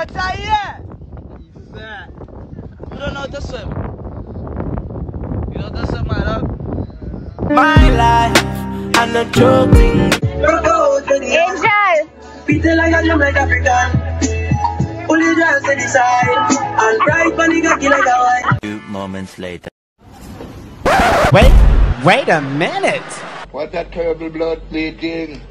water here. You don't know how to swim. You don't know how to swim, my love. My life, I'm not joking. Angel. like a jump like African. Pull your dress to the side. And bright bunny cocky like a white. Two moments later. Wait, wait a minute. What that terrible blood bleeding?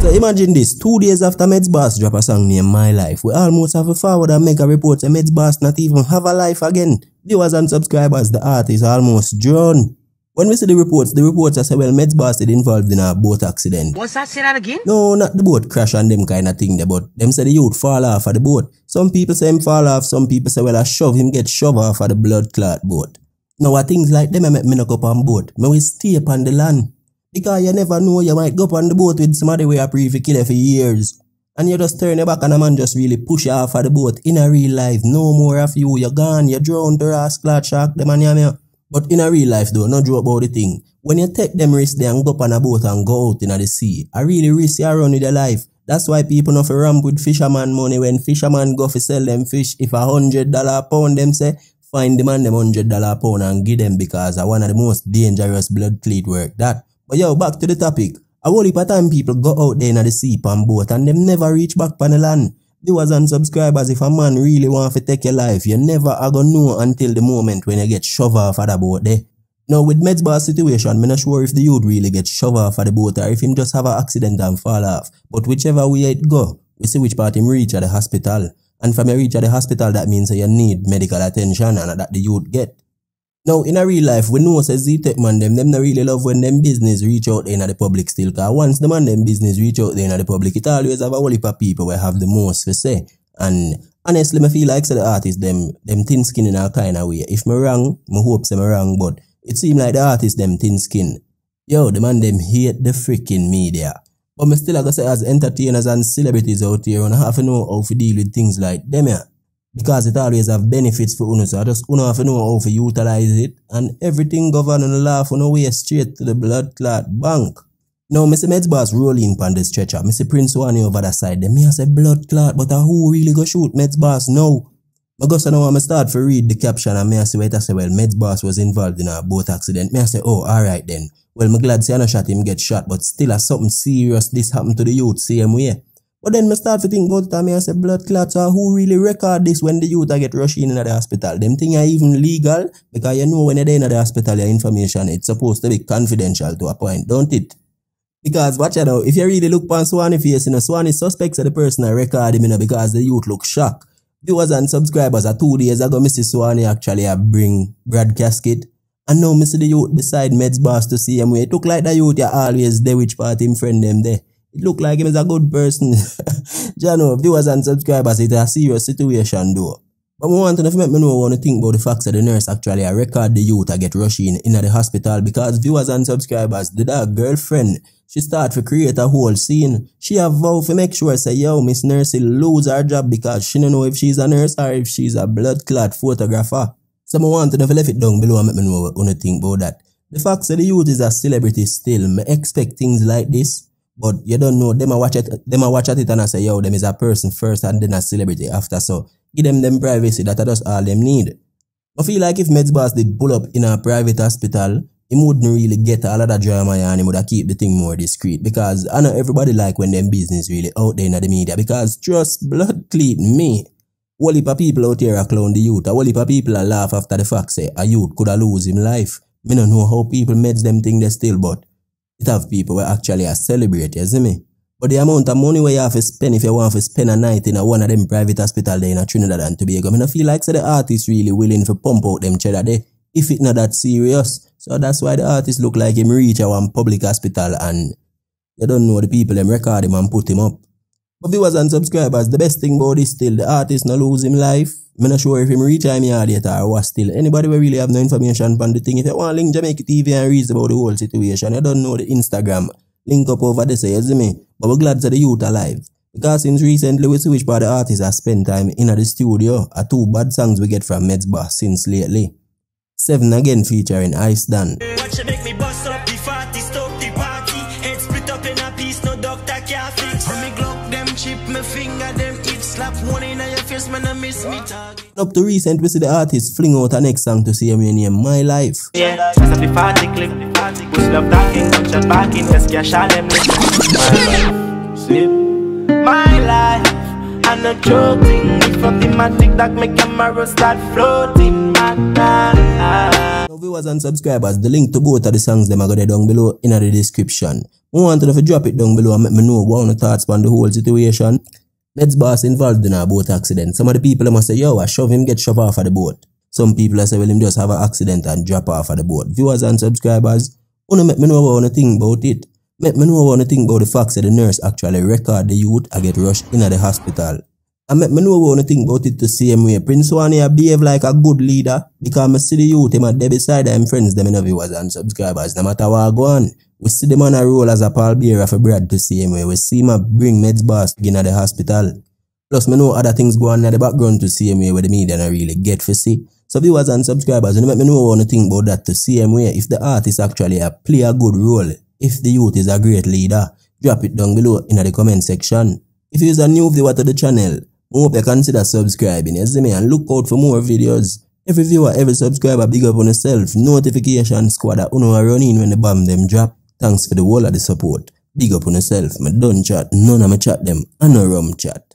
So imagine this, two days after Meds Boss drop a song named My Life, we almost have a forward and make a report that Meds Boss not even have a life again. Viewers and subscribers, the art is almost done. When we see the reports, the are say, well, Meds is involved in a boat accident. What's that? Say that again? No, not the boat crash and them kind of thing, there, but them say the youth fall off of the boat. Some people say him fall off, some people say, well, I shove him get shoved off of the blood clot boat. Now, things like them I make me knock up on boat. May we stay upon the land. Because you never know, you might go up on the boat with somebody where you are pretty killer for years. And you just turn your back and a man just really push you off of the boat. In a real life, no more of you. You're gone, you're drowned, you're a shark, the man you But in a real life though, no joke about the thing. When you take them risks they go up on a boat and go out in the sea, I really risk you around with your life. That's why people not ramp with fisherman money when fisherman go for sell them fish. If a hundred dollar pound them say, find the man them hundred dollar pound and give them because I one of the most dangerous blood cleat work that. But yo, back to the topic. A whole part time people go out there in the sea pan boat and them never reach back pan the land. Viewers and subscribers, if a man really want to take your life, you never are gonna know until the moment when you get shoved off of the boat there. Now with Medsbar's situation, I'm not sure if the youth really get shoved off of the boat or if him just have an accident and fall off. But whichever way it go, we see which part him reach at the hospital. And from you reach at the hospital, that means that you need medical attention and that the youth get. Now, in a real life, we know says Z-Tech man them, them not really love when them business reach out in the public still. Cause once the man them business reach out in the public, it always have a whole heap of people where have the most to say. And honestly, I feel like say the artist them, them thin skin in a kind of way. If me wrong, me hope say me wrong, but it seem like the artist them thin skin. Yo, the man them hate the freaking media. But me still I to say as entertainers and celebrities out here, and have to know how to deal with things like them yeah because it always have benefits for Uno. So I just Uno have to know how to utilize it. And everything govern on the law for no way straight to the blood clot bank. Now, Mr. Boss rolling on the stretcher. Mr. Prince one over the side. Then me I say blood clot, but uh, who really go shoot Boss? now? I go say now I start to read the caption and me I say wait I say well Medsbar's was involved in a boat accident. Me I say oh alright then. Well, me glad say I no shot him get shot, but still a uh, something serious this happened to the youth same way. But then me start to think about it and I say blood clots are uh, who really record this when the youth I get rushed in at the hospital. Them thing are even legal because you know when you're in the hospital your information it's supposed to be confidential to a point, don't it? Because watch out know, if you really look on Swanny face, you know, Swanee suspects of the person I record him you know, because the youth look shocked. Viewers and subscribers are uh, two days ago, Mrs. Swanny actually a uh, bring Brad Casket. And now Mr. the youth beside Meds boss to see him where it look like the youth are always there which part him friend them there. It like him as a good person. Jano, viewers and subscribers, it's a serious situation though. But I want to know if make me know want to think about the facts that the nurse actually I record the youth I get rushed in in the hospital because viewers and subscribers, the dog girlfriend, she start to create a whole scene. She have vow to make sure say yo Miss Nurse lose her job because she don't know if she's a nurse or if she's a blood clot photographer. So I want to know if left it down below and make me know what you think about that. The fact that the youth is a celebrity still, I expect things like this. But you don't know, them I watch it, them I watch at it and I say, yo, them is a person first and then a celebrity after. So give them them privacy, that just all them need. I feel like if Meds Boss did pull up in a private hospital, he wouldn't really get all of that drama and he would keep the thing more discreet because I know everybody like when them business really out there in the media because trust, blood clean me. Whole pa people out here are clown the youth. A whole people are laugh after the fact say a youth could have lose him life. Me don't know how people meds them thing they still but it have people where actually are celebrate, you see me? But the amount of money where you have to spend if you want to spend a night in a one of them private hospital there in Trinidad and Tobago, I, mean, I feel like so the artist really willing to pump out them cheddar there if it not that serious. So that's why the artist look like him reach a one public hospital and you don't know the people them record him and put him up. For viewers and subscribers, the best thing about this still, the artist no lose him life. I'm not sure if him reach him yard yet or what still. Anybody who really have no information on the thing, if you want link Jamaica TV and read about the whole situation, you don't know the Instagram. Link up over there, say, you me. But we're glad that the youth alive. Because since recently we see which part the artists have spent time in the studio A two bad songs we get from Meds Boss since lately. Seven again featuring Ice Dan. Watch chip, my finger, them it slap one in your face, man, I miss me target. Up to recent, we see the artist fling out her next song to see him in My Life. Yeah, in, My life, slip. joking. that make camera start floating, my life viewers and subscribers, the link to both of the songs them are going down below in the description. I want to drop it down below and let me know what your thoughts on the whole situation. Ned's boss involved in a boat accident. Some of the people must say, yo, I shove him, get shoved off of the boat. Some people say, well, him just have an accident and drop off of the boat. Viewers and subscribers, wanna make me know what you think about it. Make me know what you think about the fact that the nurse actually record the youth I get rushed in the hospital. I, me, me know what think about it the same way. Prince Wani behave like a good leader because I see the youth, him at beside them friends, them in viewers and subscribers, no matter what go on. We see the man a roll as a pallbearer for Brad the same way. We see him bring meds bars to the hospital. Plus, me know other things go on in the background to see him way where the media not really get for see. So viewers and subscribers, you know, me know what think about that the same way. If the artist actually a play a good role, if the youth is a great leader, drop it down below in the comment section. If you is a new viewer to the channel, Hope you consider subscribing, you see me, and look out for more videos. Every viewer, every subscriber, big up on yourself. Notification squad that uno a run in when the bomb them drop. Thanks for the wall of the support. Big up on yourself. My done chat, none of my chat them, and no rum chat.